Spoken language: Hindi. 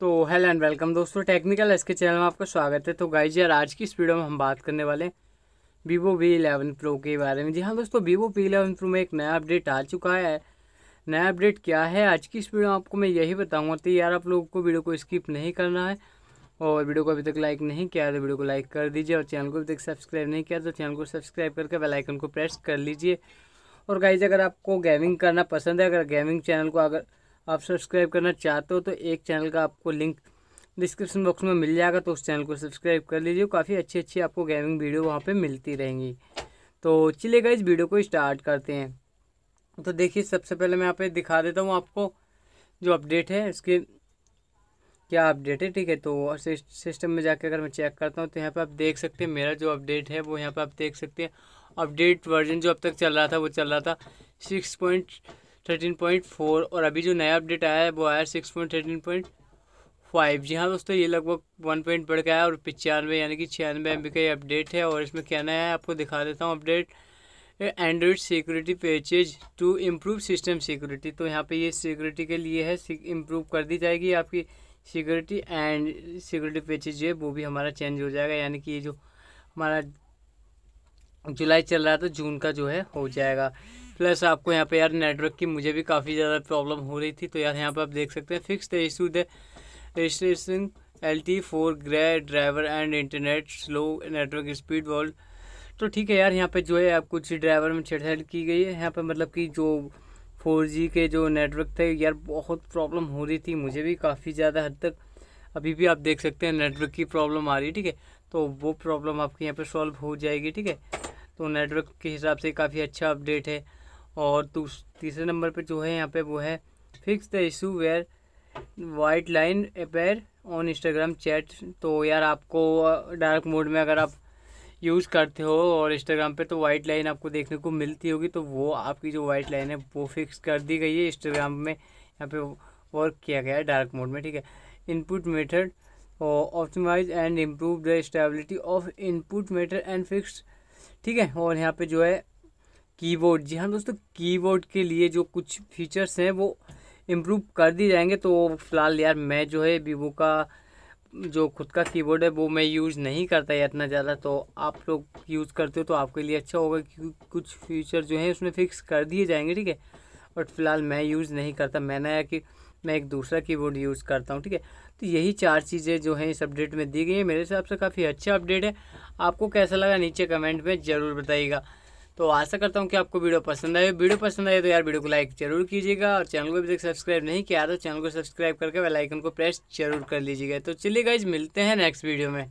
तो हेलो एंड वेलकम दोस्तों टेक्निकल एस के चैनल में आपका स्वागत है तो गाइज यार आज की इस वीडियो में हम बात करने वाले वीवो वी इलेवन प्रो के बारे में जी हाँ दोस्तों वीवो वी इलेवन प्रो में एक नया अपडेट आ चुका है नया अपडेट क्या है आज की इस वीडियो में आपको मैं यही बताऊँगा तो यार आप लोगों को वीडियो को स्किप नहीं करना है और वीडियो को अभी तक लाइक नहीं किया तो वीडियो को लाइक कर दीजिए और चैनल को अभी तक सब्सक्राइब नहीं किया तो चैनल को सब्सक्राइब करके बेलाइकन को प्रेस कर लीजिए और गाइज अगर आपको गेमिंग करना पसंद है अगर गेमिंग चैनल को अगर आप सब्सक्राइब करना चाहते हो तो एक चैनल का आपको लिंक डिस्क्रिप्शन बॉक्स में मिल जाएगा तो उस चैनल को सब्सक्राइब कर लीजिए काफ़ी अच्छी अच्छी आपको गेमिंग वीडियो वहाँ पर मिलती रहेंगी तो चलेगा इस वीडियो को स्टार्ट करते हैं तो देखिए सबसे पहले मैं यहाँ पे दिखा देता हूँ आपको जो अपडेट है इसके क्या अपडेट है ठीक है तो सिस्टम में जाके अगर मैं चेक करता हूँ तो यहाँ पे आप देख सकते हैं मेरा जो अपडेट है वो यहाँ पे आप देख सकते हैं अपडेट वर्जन जो अब तक चल रहा था वो चल रहा था six point thirteen point four और अभी जो नया अपडेट आया है वो आया six point thirteen point five जी हाँ दोस्तों ये लगभग वन पॉइंट बढ़ गया है और पचानवे यानी कि छियानवे एम का ये अपडेट है और इसमें क्या नया है आपको दिखा देता हूँ update android security patches to improve system security तो यहाँ पे ये सिक्योरिटी के लिए है इम्प्रूव कर दी जाएगी आपकी सिक्योरिटी एंड सिक्योरिटी पेचेज जो है वो भी हमारा चेंज हो जाएगा यानी कि ये जो हमारा जुलाई चल रहा है तो जून का जो है हो जाएगा प्लस आपको यहाँ पे यार नेटवर्क की मुझे भी काफ़ी ज़्यादा प्रॉब्लम हो रही थी तो यार यहाँ पे आप देख सकते हैं fix issue the registration L T four grey driver and internet slow network speed world तो ठीक है यार यहाँ पे जो है आप कुछ ड्राइवर में छेड़छाड़ की गई है यहाँ पर मतलब कि जो फोर जी के जो नेटवर्क थे यार बहुत प्रॉब्लम हो रही थी मुझे भी काफ़ी ज़्यादा हद तक अभी भी आप देख सकते हैं नेटवर्क की प्रॉब्लम आ रही है ठीक है तो वो प्रॉब्लम आपके यहाँ पे सॉल्व हो जाएगी ठीक है तो नेटवर्क के हिसाब से काफ़ी अच्छा अपडेट है और तीसरे नंबर पर जो है यहाँ पर वो है fix the issue where white line appear on Instagram chat तो यार आपको डार्क मोड में अगर आप यूज़ करते हो और इंस्टाग्राम पे तो वाइट लाइन आपको देखने को मिलती होगी तो वो आपकी जो वाइट लाइन है वो फिक्स कर दी गई है इंस्टाग्राम में यहाँ पे वर्क किया गया है डार्क मोड में ठीक है input method optimize and improve the stability of input method and fix ठीक है और यहाँ पे जो है कीबोर्ड जी हाँ दोस्तों कीबोर्ड के लिए जो कुछ फीचर्स हैं वो इम्प्रूव कर दिए जाएंगे तो फ़िलहाल यार मैं जो है वीवो का जो खुद का कीबोर्ड है वो मैं यूज़ नहीं करता है इतना ज़्यादा तो आप लोग यूज़ करते हो तो आपके लिए अच्छा होगा क्योंकि कुछ फीचर जो है उसमें फ़िक्स कर दिए जाएंगे ठीक है बट फ़िलहाल मैं यूज़ नहीं करता मैंने कि मैं एक दूसरा कीबोर्ड यूज़ करता हूँ ठीक है तो यही चार चीज़ें जो हैं इस अपडेट में दी गई हैं मेरे हिसाब से काफ़ी अच्छा अपडेट है आपको कैसा लगा नीचे कमेंट में ज़रूर बताइएगा तो आशा करता हूँ कि आपको वीडियो पसंद आए वीडियो पसंद आए तो यार वीडियो को लाइक जरूर कीजिएगा और चैनल को अभी तक सब्सक्राइब नहीं किया तो चैनल को सब्सक्राइब करके वेलाइकन को प्रेस जरूर कर लीजिएगा तो चलिए गाइज मिलते हैं नेक्स्ट वीडियो में